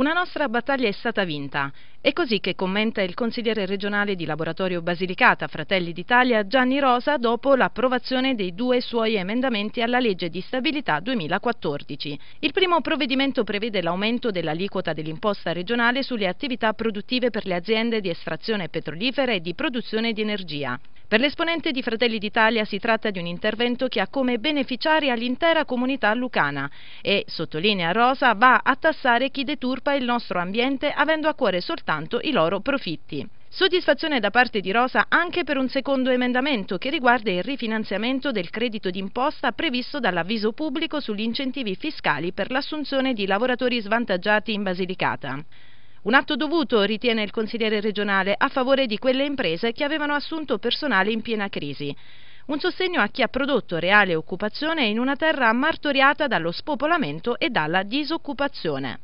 Una nostra battaglia è stata vinta. È così che commenta il consigliere regionale di Laboratorio Basilicata, Fratelli d'Italia, Gianni Rosa, dopo l'approvazione dei due suoi emendamenti alla legge di stabilità 2014. Il primo provvedimento prevede l'aumento dell'aliquota dell'imposta regionale sulle attività produttive per le aziende di estrazione petrolifera e di produzione di energia. Per l'esponente di Fratelli d'Italia si tratta di un intervento che ha come beneficiaria l'intera comunità lucana e, sottolinea Rosa, va a tassare chi deturpa il nostro ambiente avendo a cuore soltanto i loro profitti. Soddisfazione da parte di Rosa anche per un secondo emendamento che riguarda il rifinanziamento del credito d'imposta previsto dall'avviso pubblico sugli incentivi fiscali per l'assunzione di lavoratori svantaggiati in Basilicata. Un atto dovuto, ritiene il consigliere regionale, a favore di quelle imprese che avevano assunto personale in piena crisi. Un sostegno a chi ha prodotto reale occupazione in una terra martoriata dallo spopolamento e dalla disoccupazione.